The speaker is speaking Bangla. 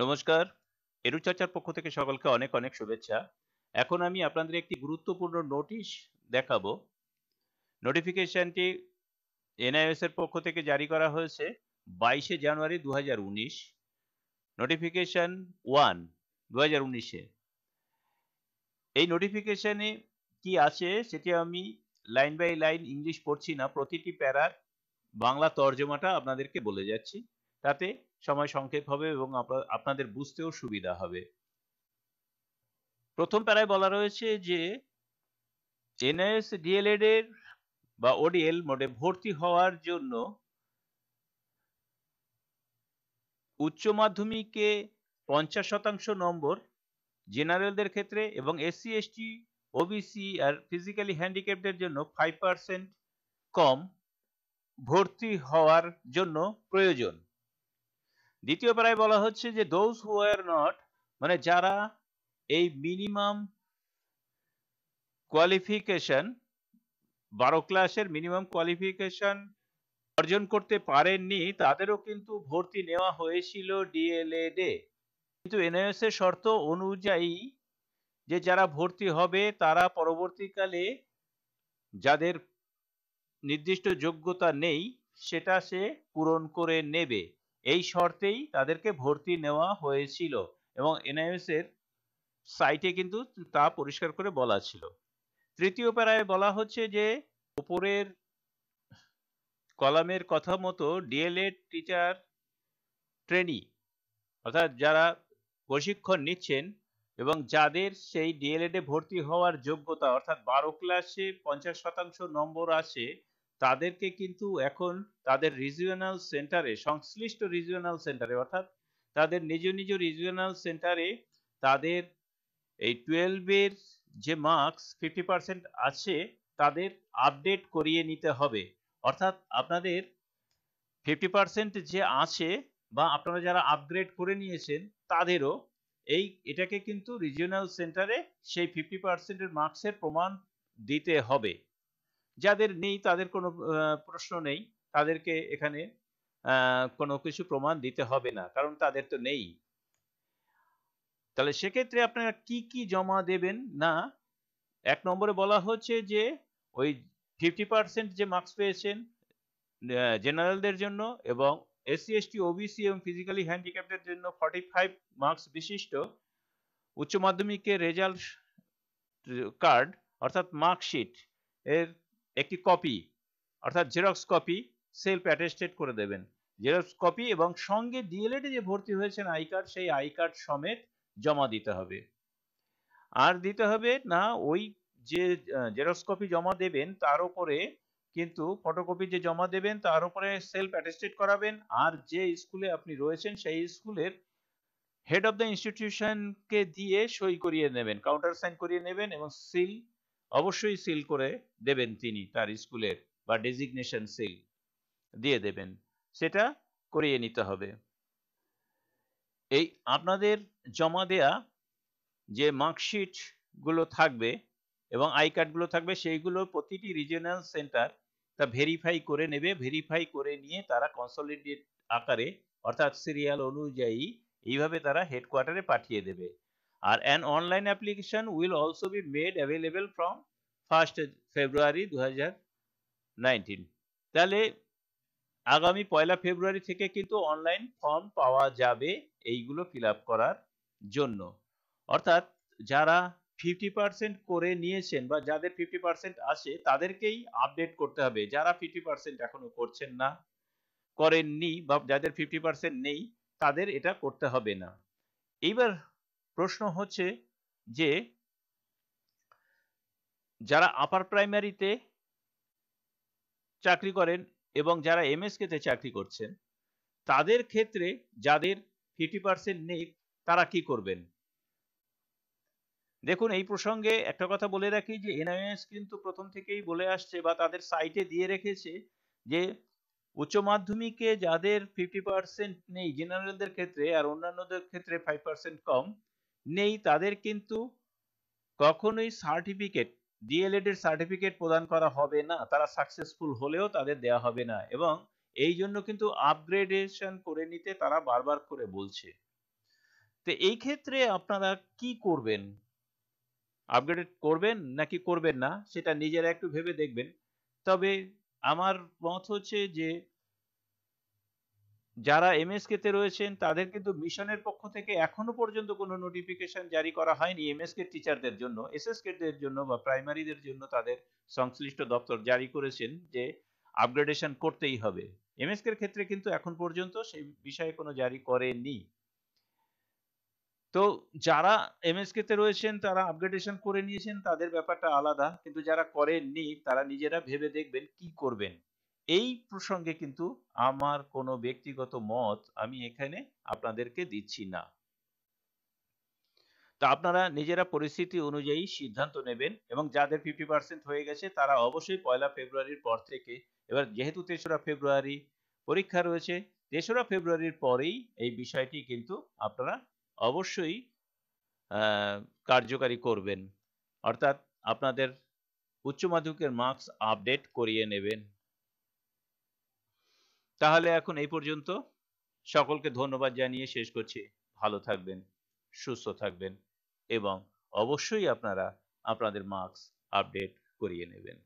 নমস্কার এরু চর্চার পক্ষ থেকে সকলকে অনেক অনেক শুভেচ্ছা এখন আমি আপনাদের একটি গুরুত্বপূর্ণ নোটিশ দেখাবো নোটিফিকেশনটি এনআইএস এর পক্ষ থেকে জারি করা হয়েছে বাইশে জানুয়ারি দু নোটিফিকেশন ওয়ান দু উনিশে এই নোটিফিকেশনে কি আছে সেটি আমি লাইন বাই লাইন ইংলিশ পড়ছি না প্রতিটি প্যারার বাংলা তর্জমাটা আপনাদেরকে বলে যাচ্ছি তাতে সময় সংক্ষেপ হবে এবং আপনাদের বুঝতেও সুবিধা হবে প্রথম প্যারায় বলা রয়েছে যে এনএস ডিএলএড এর বা ওডিএল মোডে ভর্তি হওয়ার জন্য উচ্চ মাধ্যমিকে পঞ্চাশ শতাংশ নম্বর জেনারেলদের ক্ষেত্রে এবং এসসি এসটি ওবিসি আর ফিজিক্যালি হ্যান্ডিক্যাপদের জন্য ফাইভ পার্সেন্ট কম ভর্তি হওয়ার জন্য প্রয়োজন দ্বিতীয় প্যারায় বলা হচ্ছে যে দোজ হু আর নট মানে যারা এই মিনিমাম কোয়ালিফিকেশন বারো ক্লাসের মিনিমাম কোয়ালিফিকেশন অর্জন করতে পারেননি তাদেরও কিন্তু ভর্তি নেওয়া হয়েছিল ডিএলএডে কিন্তু এনএস এর শর্ত অনুযায়ী যে যারা ভর্তি হবে তারা পরবর্তীকালে যাদের নির্দিষ্ট যোগ্যতা নেই সেটা সে পূরণ করে নেবে এই শর্তেই তাদেরকে ভর্তি নেওয়া হয়েছিল এবং এনআইএস এর সাইটে কিন্তু তা পরিষ্কার করে বলা ছিল তৃতীয় প্যারায় বলা হচ্ছে যে উপরের কলামের কথা মতো ডিএলএড টিচার ট্রেনি অর্থাৎ যারা প্রশিক্ষণ নিচ্ছেন এবং যাদের সেই ডিএলএড এ ভর্তি হওয়ার যোগ্যতা অর্থাৎ বারো ক্লাসে পঞ্চাশ শতাংশ নম্বর আছে তাদেরকে কিন্তু এখন তাদের রিজিওনাল সেন্টারে সংশ্লিষ্ট রিজিওনাল সেন্টারে অর্থাৎ তাদের নিজ নিজ রিজিওনাল সেন্টারে তাদের এই টুয়েলভের যে মার্কস ফিফটি পার্সেন্ট আছে তাদের আপডেট করিয়ে নিতে হবে অর্থাৎ আপনাদের ফিফটি পার্সেন্ট যে আছে বা আপনারা যারা আপগ্রেড করে নিয়েছেন তাদেরও এই এটাকে কিন্তু রিজিওনাল সেন্টারে সেই ফিফটি পার্সেন্টের মার্কসের প্রমাণ দিতে হবে যাদের নেই তাদের কোনো প্রশ্ন নেই তাদেরকে এখানে কোনো কিছু প্রমাণ দিতে হবে না কারণ তাদের তো নেই তাহলে সেক্ষেত্রে আপনারা কি কি জমা দেবেন না এক নম্বরে বলা হচ্ছে যে ওই ফিফটি পার্সেন্ট যে মার্কস পেয়েছেন জেনারেলদের জন্য এবং এসসি এসটি ওবিসি এবং ফিজিক্যালি হ্যান্ডিক্যাপদের জন্য ফর্টি ফাইভ মার্কস বিশিষ্ট উচ্চ মাধ্যমিকের রেজাল্ট কার্ড অর্থাৎ মার্কশিট এর একটি কপি অর্থাৎ জেরক্স কপি সেলফ অ্যাটেস্টেড করে দেবেন জেরক্স কপি এবং সঙ্গে ডিএলএড যে ভর্তি হয়েছেন আই কার্ড সেই আই কার্ড সমেত জমা দিতে হবে আর দিতে হবে না ওই যে জেরক্স কপি জমা দেবেন তার উপরে কিন্তু ফটোকপি যে জমা দেবেন তার উপরে সেলফ অ্যাটেস্টেড করাবেন আর যে স্কুলে আপনি রয়েছেন সেই স্কুলের হেড অফ দ্য ইনস্টিটিউশনকে দিয়ে সই করিয়ে নেবেন কাউন্টার সাইন করিয়ে নেবেন এবং সিল অবশ্যই সিল করে দেবেন তিনি তার স্কুলের বা ডেজিগনেশন সিল দিয়ে দেবেন সেটা করিয়ে নিতে হবে এই আপনাদের জমা দেয়া যে মার্কশিটগুলো থাকবে এবং আই কার্ডগুলো থাকবে সেইগুলো প্রতিটি রিজিয়নাল সেন্টার তা ভেরিফাই করে নেবে ভেরিফাই করে নিয়ে তারা কনসলিডেট আকারে অর্থাৎ সিরিয়াল অনুযায়ী এইভাবে তারা হেডকোয়ার্টারে পাঠিয়ে দেবে আর an online application will also be made available from first February দু তাহলে আগামী পয়লা ফেব্রুয়ারি থেকে কিন্তু অনলাইন ফর্ম পাওয়া যাবে এইগুলো ফিল করার জন্য অর্থাৎ যারা ফিফটি পার্সেন্ট করে নিয়েছেন বা যাদের ফিফটি পার্সেন্ট আসে তাদেরকেই আপডেট করতে হবে যারা ফিফটি পার্সেন্ট এখনো করছেন না করেননি বা যাদের ফিফটি পার্সেন্ট নেই তাদের এটা করতে হবে না এইবার প্রশ্ন হচ্ছে যে যারা আপার প্রাইমারিতে চাকরি করেন এবং যারা এমএসকেতে চাকরি করছেন তাদের ক্ষেত্রে যাদের ফিফটি পার্সেন্ট নেই তারা কি করবেন দেখুন এই প্রসঙ্গে একটা কথা বলে রাখি যে এনআইএস কিন্তু প্রথম থেকেই বলে আসছে বা তাদের সাইটে দিয়ে রেখেছে যে উচ্চ মাধ্যমিকে যাদের ফিফটি পার্সেন্ট নেই জেনারেলদের ক্ষেত্রে আর অন্যান্যদের ক্ষেত্রে ফাইভ পার্সেন্ট কম নেই তাদের কিন্তু কখনোই সার্টিফিকেট ডিএলএড এর সার্টিফিকেট প্রদান করা হবে না তারা সাকসেসফুল হলেও তাদের দেওয়া হবে না এবং এই জন্য কিন্তু আপগ্রেডেশন করে নিতে তারা বারবার করে বলছে তো এই ক্ষেত্রে আপনারা কি করবেন আপগ্রেড করবেন নাকি করবেন না সেটা নিজেরা একটু ভেবে দেখবেন তবে আমার মত হচ্ছে যে যারা এমএসকেতে রয়েছেন তাদের কিন্তু মিশনের পক্ষ থেকে এখনো পর্যন্ত কোনো নোটিফিকেশন জারি করা হয়নি এমএসকে টিচারদের জন্য এসএসকেদের জন্য বা প্রাইমারিদের জন্য তাদের সংশ্লিষ্ট দপ্তর জারি করেছেন যে আপগ্রেডেশন করতেই হবে এমএসকের ক্ষেত্রে কিন্তু এখন পর্যন্ত সেই বিষয়ে কোনো জারি করেনি তো যারা এমএসকেতে রয়েছেন তারা আপগ্রেডেশন করে নিয়েছেন তাদের ব্যাপারটা আলাদা কিন্তু যারা করেননি তারা নিজেরা ভেবে দেখবেন কি করবেন এই প্রসঙ্গে কিন্তু আমার কোনো ব্যক্তিগত মত আমি এখানে আপনাদেরকে দিচ্ছি না তা আপনারা নিজেরা পরিস্থিতি অনুযায়ী সিদ্ধান্ত নেবেন এবং যাদের ফিফটি পার্সেন্ট হয়ে গেছে তারা অবশ্যই পয়লা ফেব্রুয়ারির পর থেকে এবার যেহেতু তেসরা ফেব্রুয়ারি পরীক্ষা রয়েছে তেসরা ফেব্রুয়ারির পরেই এই বিষয়টি কিন্তু আপনারা অবশ্যই কার্যকারী করবেন অর্থাৎ আপনাদের উচ্চ মাধ্যমিকের মার্কস আপডেট করিয়ে নেবেন তাহলে এখন এই পর্যন্ত সকলকে ধন্যবাদ জানিয়ে শেষ করছি ভালো থাকবেন সুস্থ থাকবেন এবং অবশ্যই আপনারা আপনাদের মার্কস আপডেট করিয়ে নেবেন